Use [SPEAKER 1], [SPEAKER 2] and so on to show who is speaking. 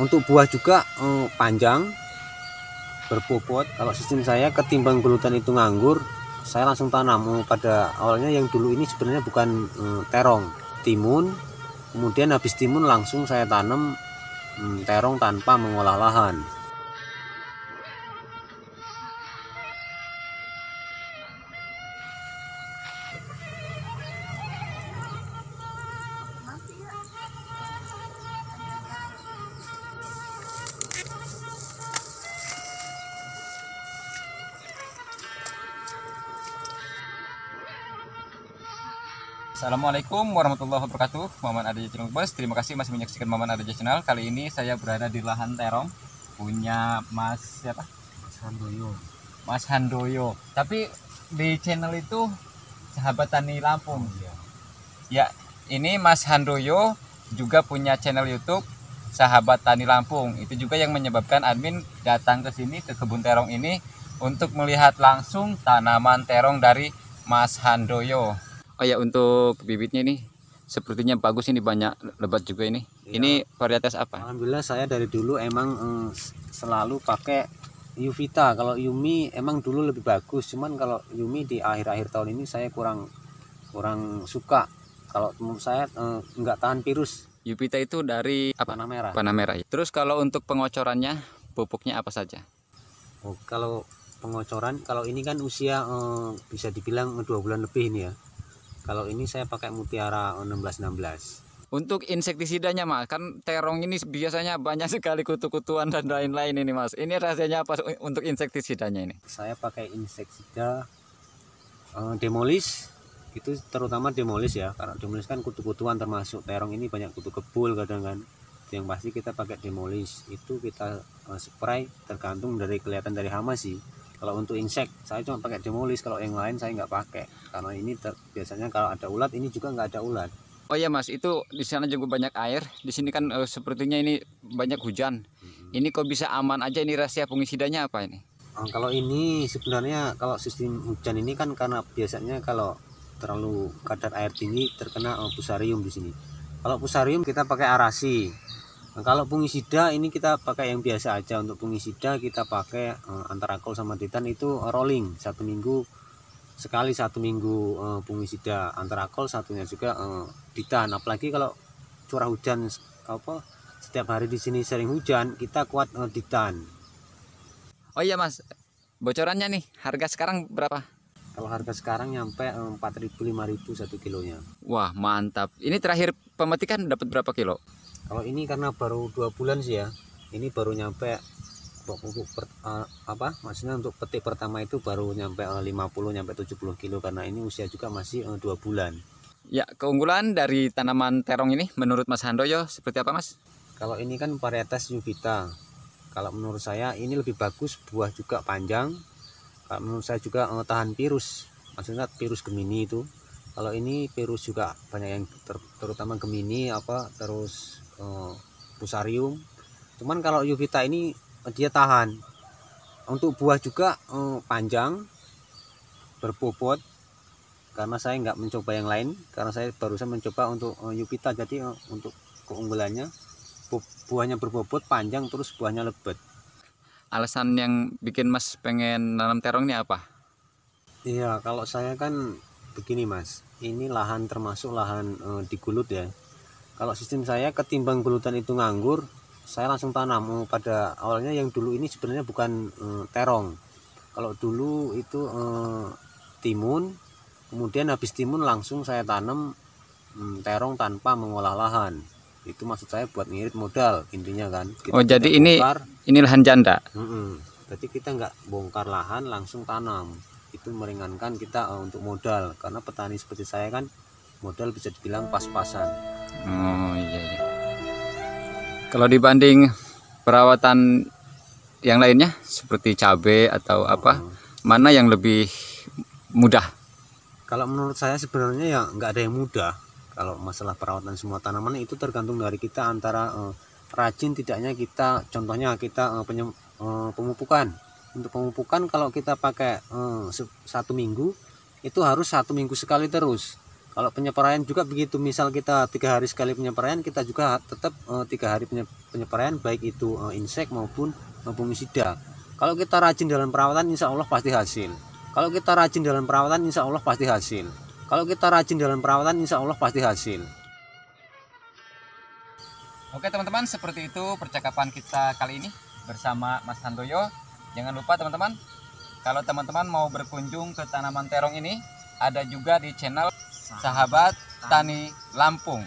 [SPEAKER 1] untuk buah juga eh, panjang berbobot kalau sistem saya ketimbang gelutan itu nganggur saya langsung tanam oh, pada awalnya yang dulu ini sebenarnya bukan eh, terong timun kemudian habis timun langsung saya tanam hmm, terong tanpa mengolah lahan
[SPEAKER 2] Assalamualaikum warahmatullahi wabarakatuh Maman Adaja Channel Bos Terima kasih masih menyaksikan Maman Adaja Channel Kali ini saya berada di lahan terong Punya Mas siapa?
[SPEAKER 1] Mas Handoyo
[SPEAKER 2] Mas Handoyo Tapi di channel itu Sahabat Tani Lampung oh, iya. Ya ini Mas Handoyo juga punya channel Youtube Sahabat Tani Lampung Itu juga yang menyebabkan admin datang ke sini ke kebun terong ini Untuk melihat langsung tanaman terong dari Mas Handoyo apa ya untuk bibitnya ini sepertinya bagus ini banyak lebat juga ini Ya. ini varietas apa
[SPEAKER 1] Alhamdulillah saya dari dulu emang mm, selalu pakai Yuvita kalau Yumi emang dulu lebih bagus cuman kalau Yumi di akhir-akhir tahun ini saya kurang kurang suka kalau menurut saya mm, nggak tahan virus Yuvita itu dari apa? panah merah panah merah
[SPEAKER 2] terus kalau untuk pengocorannya pupuknya apa saja
[SPEAKER 1] oh, kalau pengocoran kalau ini kan usia eh, bisa dibilang dua bulan lebih ini ya kalau ini saya pakai Mutiara 1616. Untuk insektisidanya mas, kan terong ini biasanya
[SPEAKER 2] banyak sekali kutu-kutuan dan lain-lain ini mas. Ini rasanya apa untuk insektisidanya ini?
[SPEAKER 1] Saya pakai insektisida uh, eh, demolis, itu terutama demolis ya. Karena demolis kan kutu-kutuan termasuk terong ini banyak kutu kebul kadang kan. Yang pasti kita pakai demolis itu kita uh, spray tergantung dari kelihatan dari hama sih kalau untuk insek saya cuma pakai demolis kalau yang lain saya nggak pakai karena ini ter, biasanya kalau ada ulat ini juga nggak ada ulat oh ya mas itu di sana juga banyak
[SPEAKER 2] air di sini kan eh, sepertinya ini banyak hujan hmm. ini kok bisa aman aja ini rahasia fungisidanya apa ini
[SPEAKER 1] oh, kalau ini sebenarnya kalau sistem hujan ini kan karena biasanya kalau terlalu kadar air tinggi terkena oh, eh, pusarium di sini kalau pusarium kita pakai arasi nah, kalau fungisida ini kita pakai yang biasa aja untuk fungisida kita pakai eh, kol sama titan itu rolling satu minggu sekali satu minggu eh, fungisida kol satunya juga eh, detan apalagi kalau curah hujan apa setiap hari di sini sering hujan kita kuat eh, ditan oh iya mas bocorannya nih harga sekarang berapa kalau harga sekarang nyampe 4.000-5.000 eh, satu kilonya.
[SPEAKER 2] Wah, mantap. Ini terakhir pemetikan dapat berapa kilo?
[SPEAKER 1] Kalau ini karena baru dua bulan sih ya. Ini baru nyampe untuk per, uh, apa maksudnya untuk petik pertama itu baru nyampe 50 eh, nyampe 70 kilo karena ini usia juga masih uh, dua bulan.
[SPEAKER 2] Ya, keunggulan dari tanaman terong ini menurut Mas Handoyo seperti apa, Mas? Kalau ini kan
[SPEAKER 1] varietas Yubita. Kalau menurut saya ini lebih bagus, buah juga panjang, saya juga tahan virus maksudnya virus Gemini itu kalau ini virus juga banyak yang ter, terutama Gemini apa terus eh, Fusarium cuman kalau Yuvita ini dia tahan untuk buah juga uh, panjang berbobot karena saya nggak mencoba yang lain karena saya barusan mencoba untuk uh, jadi uh, untuk keunggulannya bu buahnya berbobot panjang terus buahnya lebat
[SPEAKER 2] alasan yang bikin Mas pengen nanam terong ini apa?
[SPEAKER 1] Iya, kalau saya kan begini Mas, ini lahan termasuk lahan e, eh, digulut ya. Kalau sistem saya ketimbang gulutan itu nganggur, saya langsung tanam. Oh, pada awalnya yang dulu ini sebenarnya bukan e, terong. Kalau dulu itu e, timun, kemudian habis timun langsung saya tanam mm, terong tanpa mengolah lahan itu maksud saya buat ngirit modal intinya kan kita oh jadi ini bongkar, ini lahan janda mm -mm. berarti kita nggak bongkar lahan langsung tanam itu meringankan kita uh, untuk modal karena petani seperti saya kan modal bisa dibilang pas-pasan
[SPEAKER 2] oh iya iya kalau dibanding perawatan yang lainnya seperti cabai atau apa oh. mana yang lebih mudah
[SPEAKER 1] kalau menurut saya sebenarnya ya nggak ada yang mudah kalau masalah perawatan semua tanaman itu tergantung dari kita antara eh, rajin tidaknya kita contohnya kita eh, penyem, eh, pemupukan untuk pemupukan kalau kita pakai eh, satu minggu itu harus satu minggu sekali terus kalau penyeparaian juga begitu misal kita tiga hari sekali penyeparaian kita juga tetap eh, tiga hari penyeparaian baik itu eh, insek maupun fungisida eh, kalau kita rajin dalam perawatan insya Allah pasti hasil kalau kita rajin dalam perawatan insya Allah pasti hasil kalau kita rajin dalam perawatan insya Allah pasti hasil
[SPEAKER 2] Oke teman-teman seperti itu percakapan kita kali ini bersama Mas Handoyo jangan lupa teman-teman kalau teman-teman mau berkunjung ke tanaman terong ini ada juga di channel sahabat tani Lampung